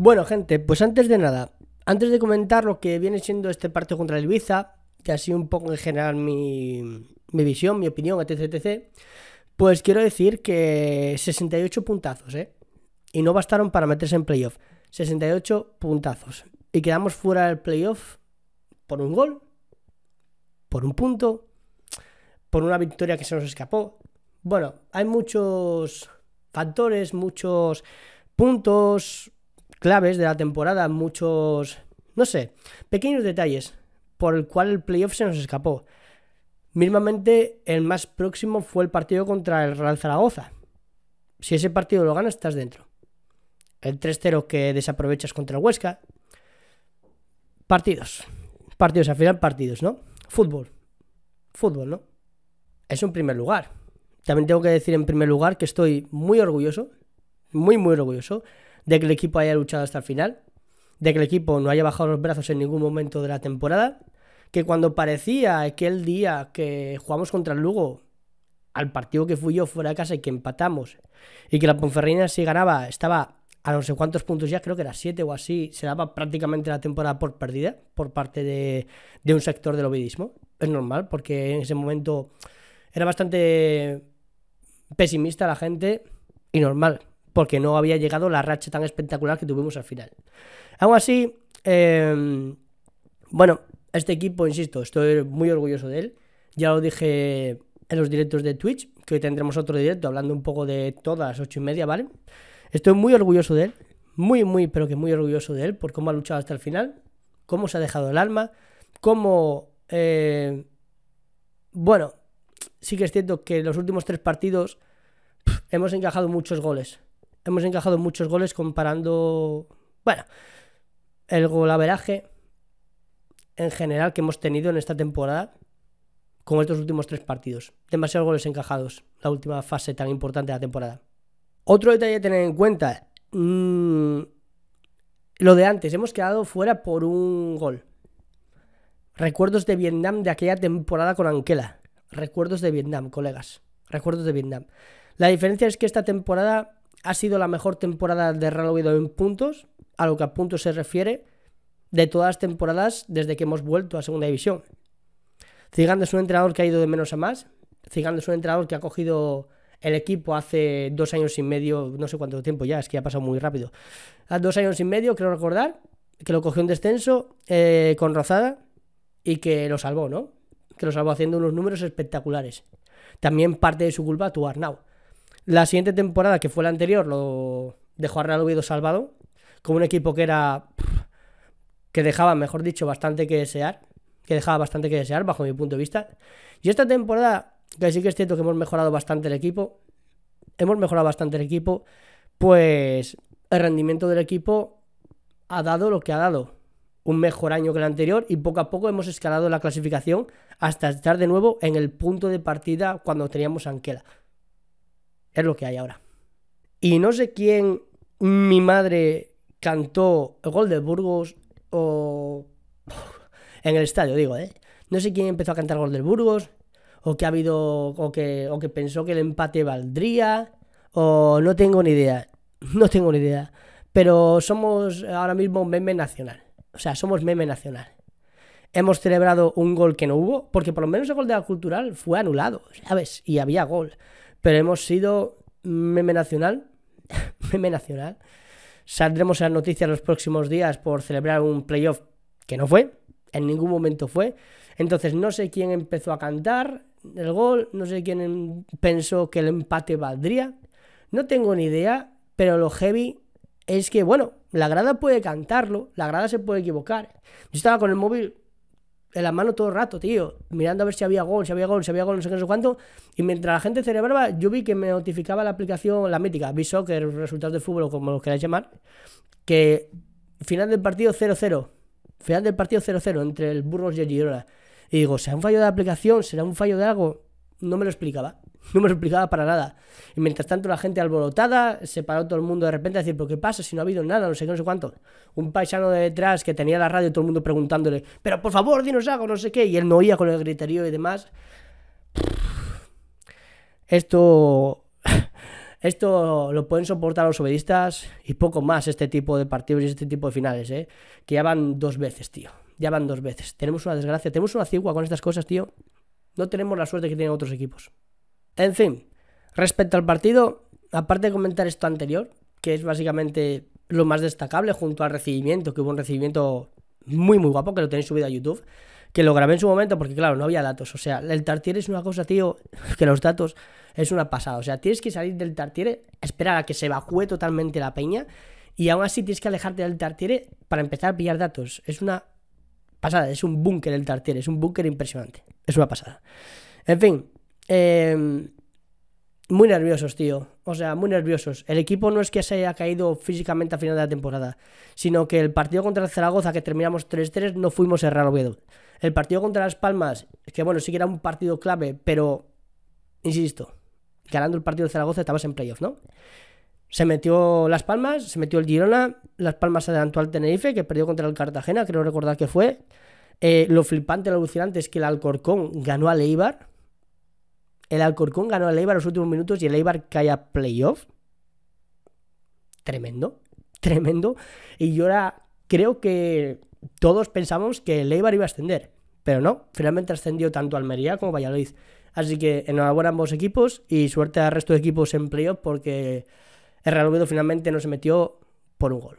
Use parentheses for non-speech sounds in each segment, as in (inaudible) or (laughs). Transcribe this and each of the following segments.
Bueno, gente, pues antes de nada, antes de comentar lo que viene siendo este partido contra el Ibiza, que ha sido un poco en general mi, visión, mi opinión, etc, etc, pues quiero decir que 68 puntazos, ¿eh? Y no bastaron para meterse en playoff. 68 puntazos. Y quedamos fuera del playoff por un gol, por un punto, por una victoria que se nos escapó. Bueno, hay muchos factores, muchos puntos, claves de la temporada, muchos, no sé, pequeños detalles por el cual el playoff se nos escapó. Mismamente, el más próximo fue el partido contra el Real Zaragoza. Si ese partido lo ganas, estás dentro. El 3-0 que desaprovechas contra el Huesca. Partidos. Partidos, al final partidos, ¿no? Fútbol. Fútbol, ¿no? Es un primer lugar. También tengo que decir en primer lugar que estoy muy orgulloso, muy, muy orgulloso de que el equipo haya luchado hasta el final, de que el equipo no haya bajado los brazos en ningún momento de la temporada, que cuando parecía aquel día que jugamos contra el Lugo, al partido que fui yo fuera de casa y que empatamos, y que la Ponferrina si ganaba estaba a no sé cuántos puntos ya, creo que era siete o así, se daba prácticamente la temporada por perdida por parte de, de un sector del ovidismo. Es normal, porque en ese momento era bastante pesimista la gente y normal porque no había llegado la racha tan espectacular que tuvimos al final. Aún así, em, bueno, este equipo, insisto, estoy muy orgulloso de él. Ya lo dije en los directos de Twitch, que hoy tendremos otro directo hablando un poco de todas, ocho y media, ¿vale? Estoy muy orgulloso de él, muy, muy, pero que muy orgulloso de él por cómo ha luchado hasta el final, cómo se ha dejado el alma, cómo... Eh, bueno, sí que es cierto que en los últimos tres partidos hemos encajado muchos goles hemos encajado muchos goles comparando, bueno, el golaveraje en general que hemos tenido en esta temporada con estos últimos tres partidos. Demasiados goles encajados, la última fase tan importante de la temporada. Otro detalle a tener en cuenta, mm, lo de antes, hemos quedado fuera por un gol. Recuerdos de Vietnam de aquella temporada con Anquela. Recuerdos de Vietnam, colegas. Recuerdos de Vietnam. La diferencia es que esta temporada ha sido la mejor temporada de Oviedo en puntos, a lo que a puntos se refiere, de todas las temporadas desde que hemos vuelto a Segunda División. Cigando es un entrenador que ha ido de menos a más. Cigando es un entrenador que ha cogido el equipo hace dos años y medio, no sé cuánto tiempo ya, es que ha pasado muy rápido. Hace dos años y medio, creo recordar, que lo cogió en descenso eh, con Rozada y que lo salvó, ¿no? Que lo salvó haciendo unos números espectaculares. También parte de su culpa tu Arnau. La siguiente temporada, que fue la anterior, lo dejó a Real Oviedo salvado, con un equipo que era. que dejaba, mejor dicho, bastante que desear, que dejaba bastante que desear, bajo mi punto de vista. Y esta temporada, que sí que es cierto que hemos mejorado bastante el equipo, hemos mejorado bastante el equipo, pues el rendimiento del equipo ha dado lo que ha dado. Un mejor año que el anterior y poco a poco hemos escalado la clasificación hasta estar de nuevo en el punto de partida cuando teníamos Anquela es lo que hay ahora. Y no sé quién, mi madre, cantó el gol de Burgos o... En el estadio, digo, ¿eh? No sé quién empezó a cantar el gol de Burgos o que ha habido... O que, o que pensó que el empate valdría o no tengo ni idea. No tengo ni idea. Pero somos ahora mismo un meme nacional. O sea, somos meme nacional. Hemos celebrado un gol que no hubo, porque por lo menos el gol de la cultural fue anulado, ¿sabes? Y había gol pero hemos sido meme nacional, (laughs) meme nacional. Saldremos a las noticias los próximos días por celebrar un playoff que no fue, en ningún momento fue. Entonces no sé quién empezó a cantar el gol, no sé quién em, pensó que el empate valdría, no tengo ni idea, pero lo heavy es que, bueno, la grada puede cantarlo, la grada se puede equivocar. Yo estaba con el móvil en la mano todo el rato, tío, mirando a ver si había gol, si había gol, si había gol, no sé qué, no sé cuánto. Y mientras la gente celebraba, yo vi que me notificaba la aplicación, la mítica, B-Soccer, resultados de fútbol, como lo queráis llamar, que final del partido 0-0. Final del partido 0-0 entre el Burros y el Girona. Y digo, ¿será un fallo de la aplicación? ¿Será un fallo de algo? No me lo explicaba. (laughs) No me lo explicaba para nada. Y mientras tanto la gente alborotada, se paró todo el mundo de repente a decir, ¿pero qué pasa si no ha habido nada? No sé qué, no sé cuánto. Un paisano de detrás que tenía la radio, todo el mundo preguntándole, pero por favor, dinos algo, no sé qué. Y él no oía con el griterío y demás. Esto... (laughs) Esto lo pueden soportar los obedistas y poco más este tipo de partidos y este tipo de finales, ¿eh? Que ya van dos veces, tío. Ya van dos veces. Tenemos una desgracia, tenemos una cigua con estas cosas, tío. No tenemos la suerte que tienen otros equipos. En fin, respecto al partido, aparte de comentar esto anterior, que es básicamente lo más destacable junto al recibimiento, que hubo un recibimiento muy, muy guapo, que lo tenéis subido a YouTube, que lo grabé en su momento porque, claro, no había datos. O sea, el Tartiere es una cosa, tío, (laughs) que los datos es una pasada. O sea, tienes que salir del Tartiere, esperar a que se evacúe totalmente la peña y aún así tienes que alejarte del Tartiere para empezar a pillar datos. Es una pasada, es un búnker el Tartiere, es un búnker impresionante. Es una pasada. En fin, Em, muy nerviosos, tío. O sea, muy nerviosos. El equipo no es que se haya caído físicamente a final de la temporada, sino que el partido contra el Zaragoza, que terminamos 3-3, no fuimos el Real El partido contra Las Palmas, que bueno, sí que era un partido clave, pero, insisto, ganando el partido de Zaragoza estabas en playoff, ¿no? Se metió Las Palmas, se metió el Girona, Las Palmas se adelantó al Tenerife, que perdió contra el Cartagena, creo recordar que fue. Eh, lo flipante, lo alucinante es que el Alcorcón ganó al Eibar el Alcorcón ganó al Eibar los últimos minutos y el Eibar cae a playoff. Tremendo, tremendo. Y yo ahora creo que todos pensamos que el Eibar iba a ascender, pero no, finalmente ascendió tanto Almería como Valladolid. Así que enhorabuena a ambos equipos y suerte al resto de equipos en playoff porque el Real Oviedo finalmente no se metió por un gol.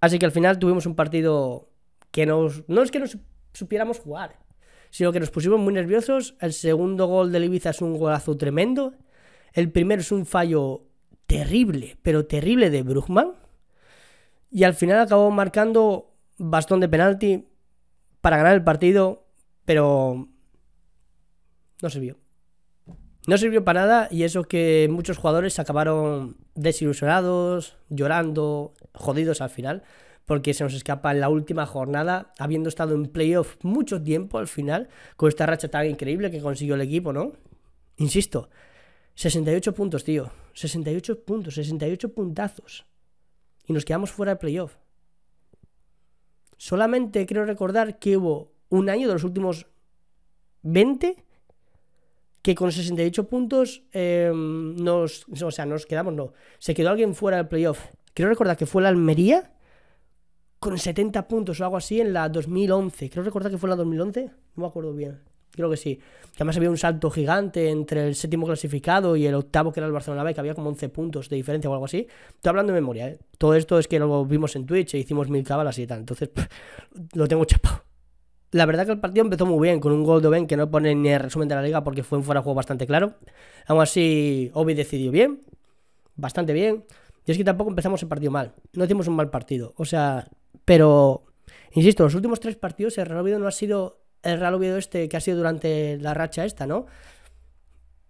Así que al final tuvimos un partido que no es que nos supiéramos jugar, sino que nos pusimos muy nerviosos. El segundo gol de Ibiza es un golazo tremendo. El primero es un fallo terrible, pero terrible de Brugman. Y al final acabó marcando bastón de penalti para ganar el partido, pero no sirvió. No sirvió para nada y eso que muchos jugadores acabaron desilusionados, llorando, jodidos al final porque se nos escapa en la última jornada, habiendo estado en playoff mucho tiempo al final, con esta racha tan increíble que consiguió el equipo, ¿no? Insisto, 68 puntos, tío. 68 puntos, 68 puntazos. Y nos quedamos fuera de playoff. Solamente quiero recordar que hubo un año de los últimos 20 que con 68 puntos em, nos, o sea, nos quedamos, no, se quedó alguien fuera del playoff. Quiero recordar que fue la Almería con 70 puntos o algo así en la 2011. Creo recordar que fue en la 2011, no me acuerdo bien. Creo que sí. Que además había un salto gigante entre el séptimo clasificado y el octavo, que era el Barcelona B, que había como 11 puntos de diferencia o algo así. Estoy hablando de memoria, ¿eh? Todo esto es que lo vimos en Twitch e hicimos mil cabalas y tal. Entonces, lo tengo chapado. La verdad que el partido empezó muy bien, con un gol de Ben que no pone ni el resumen de la liga porque fue un fuera de juego bastante claro. Aún así, Obi decidió bien, bastante bien. Y es que tampoco empezamos el partido mal. No hicimos un mal partido. O sea, pero, insisto, los últimos tres partidos el Real Oviedo no ha sido el Real Oviedo este que ha sido durante la racha esta, ¿no?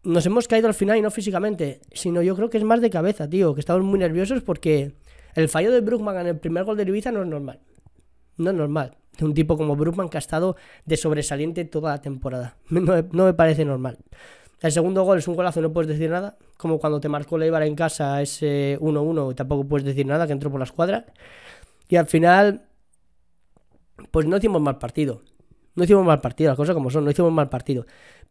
Nos hemos caído al final y no físicamente, sino yo creo que es más de cabeza, tío, que estamos muy nerviosos porque el fallo de Brookman en el primer gol de Ibiza no es normal. No es normal. De un tipo como Brookman que ha estado de sobresaliente toda la temporada. (laughs) No, no me parece normal. El segundo gol es un golazo, no puedes decir nada. Como cuando te marcó Leibar en casa ese 1-1, tampoco puedes decir nada, que entró por la escuadra. Y al final, pues no hicimos mal partido. No hicimos mal partido, las cosas como son, no hicimos mal partido.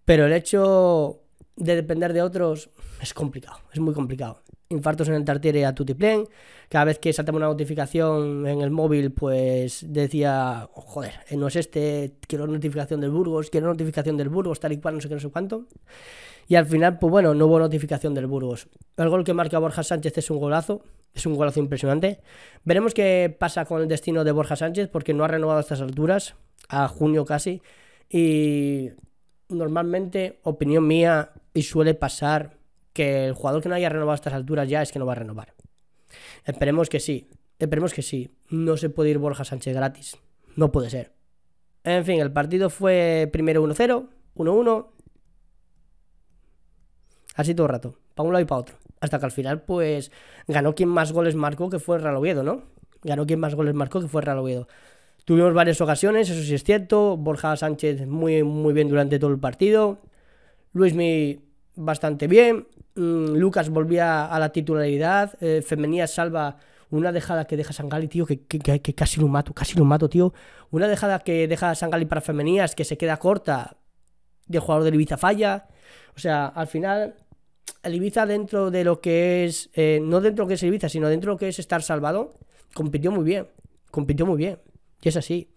Pero el hecho de depender de otros es complicado, es muy complicado. Infartos en el tartiere a tutiplén. Cada vez que saltaba una notificación en el móvil, pues decía, joder, eh, no es este, quiero notificación del Burgos, quiero notificación del Burgos, tal y cual, no sé qué, no sé cuánto. Y al final, pues bueno, no hubo notificación del Burgos. El gol que marca Borja Sánchez es un golazo, es un golazo impresionante. Veremos qué pasa con el destino de Borja Sánchez, porque no ha renovado a estas alturas, a junio casi. Y normalmente, opinión mía, y suele pasar que el jugador que no haya renovado a estas alturas ya es que no va a renovar. Esperemos que sí, esperemos que sí. No se puede ir Borja Sánchez gratis, no puede ser. En fin, el partido fue primero 1-0, 1-1. Así todo el rato, para un lado y para otro hasta que al final, pues, ganó quien más goles marcó, que fue Real ¿no? Ganó quien más goles marcó, que fue Real Tuvimos varias ocasiones, eso sí es cierto. Borja Sánchez muy, muy bien durante todo el partido. Luismi bastante bien. Mm, Lucas volvía a la titularidad. Eh, Femenías salva una dejada que deja Sangali, tío, que, que, que, casi lo mato, casi lo mato, tío. Una dejada que deja Sangali para Femenías, que se queda corta, de jugador de Ibiza falla. O sea, al final el Ibiza dentro de lo que es, eh, no dentro de lo que es Ibiza, sino dentro de lo que es estar salvado, compitió muy bien, compitió muy bien, y es así.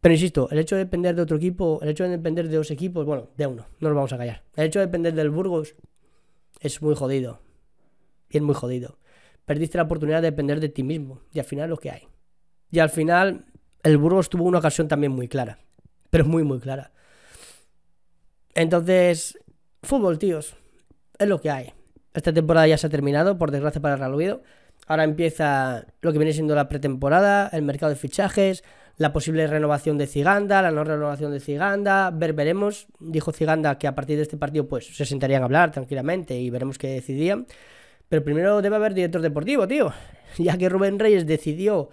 Pero insisto, el hecho de depender de otro equipo, el hecho de depender de dos equipos, bueno, de uno, no nos vamos a callar. El hecho de depender del Burgos es muy jodido, y es muy jodido. Perdiste la oportunidad de depender de ti mismo, y al final lo que hay. Y al final, el Burgos tuvo una ocasión también muy clara, pero muy, muy clara. Entonces, fútbol, tíos es lo que hay. Esta temporada ya se ha terminado, por desgracia para el Ahora empieza lo que viene siendo la pretemporada, el mercado de fichajes, la posible renovación de Ciganda, la no renovación de Ciganda, ver, veremos. Dijo Ciganda que a partir de este partido pues se sentarían a hablar tranquilamente y veremos qué decidían. Pero primero debe haber director deportivo, tío. (laughs) Ya que Rubén Reyes decidió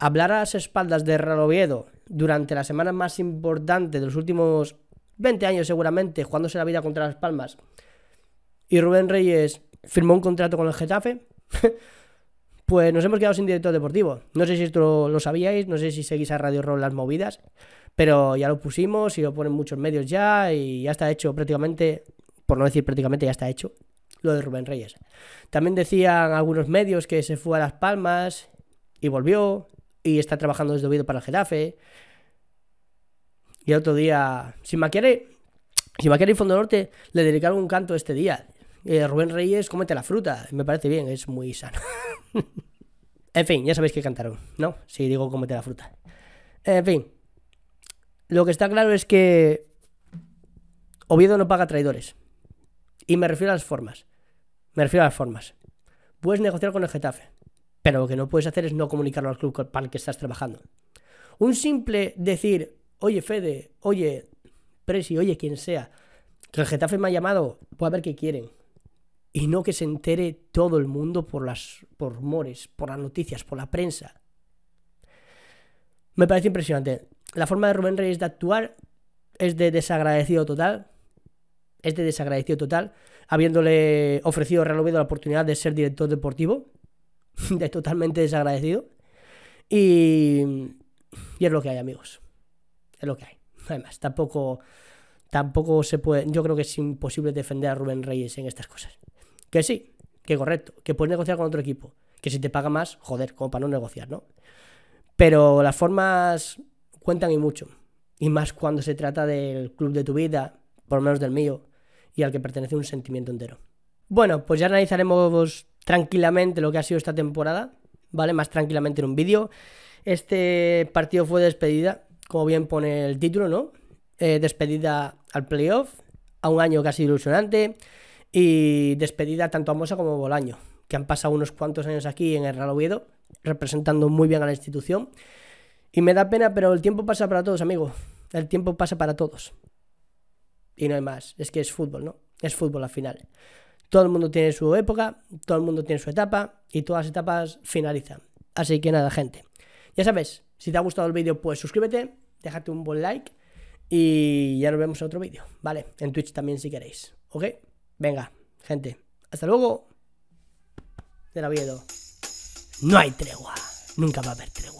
hablar a las espaldas de Real Oviedo durante la semana más importante de los últimos 20 años seguramente, jugándose la vida contra Las Palmas, y Rubén Reyes firmó un contrato con el Getafe, (laughs) pues nos hemos quedado sin director deportivo. No sé si esto lo sabíais, no sé si seguís a Radio Roll las movidas, pero ya lo pusimos y lo ponen muchos medios ya y ya está hecho prácticamente, por no decir prácticamente, ya está hecho lo de Rubén Reyes. También decían algunos medios que se fue a Las Palmas y volvió y está trabajando desde Oviedo para el Getafe. Y el otro día, si Maquere, si maquiare y Fondo Norte le dedicaron un canto este día eh, Rubén Reyes, cómete la fruta. Me parece bien, es muy sano. (laughs) en fin, ya sabéis que cantaron, ¿no? Si digo cómete la fruta. En fin, lo que está claro es que Oviedo no paga traidores. Y me refiero a las formas. Me refiero a las formas. Puedes negociar con el Getafe, pero lo que no puedes hacer es no comunicarlo al club para el que estás trabajando. Un simple decir, oye Fede, oye Presi, oye quien sea, que el Getafe me ha llamado, puede ver qué quieren y no que se entere todo el mundo por las por rumores, por las noticias, por la prensa. Me parece impresionante. La forma de Rubén Reyes de actuar es de desagradecido total. Es de desagradecido total, habiéndole ofrecido Real Oviedo la oportunidad de ser director deportivo. (laughs) de totalmente desagradecido. Y, y es lo que hay, amigos. Es lo que hay. Además, tampoco, tampoco se puede. Yo creo que es imposible defender a Rubén Reyes en estas cosas. Que sí, que correcto, que puedes negociar con otro equipo, que si te paga más, joder, como para no negociar, ¿no? Pero las formas cuentan y mucho, y más cuando se trata del club de tu vida, por lo menos del mío, y al que pertenece un sentimiento entero. Bueno, pues ya analizaremos tranquilamente lo que ha sido esta temporada, ¿vale? Más tranquilamente en un vídeo. Este partido fue despedida, como bien pone el título, ¿no? Eh, despedida al playoff, a un año casi ilusionante, y despedida tanto a Mosa como a Bolaño, que han pasado unos cuantos años aquí en el Real Oviedo, representando muy bien a la institución. Y me da pena, pero el tiempo pasa para todos, amigo. El tiempo pasa para todos. Y no hay más. Es que es fútbol, ¿no? Es fútbol al final. Todo el mundo tiene su época, todo el mundo tiene su etapa y todas las etapas finalizan. Así que nada, gente. Ya sabes, si te ha gustado el vídeo, pues suscríbete, déjate un buen like y ya nos vemos en otro vídeo, ¿vale? En Twitch también si queréis, ¿ok? Venga, gente. Hasta luego. De la miedo. No hay tregua. Nunca va a haber tregua.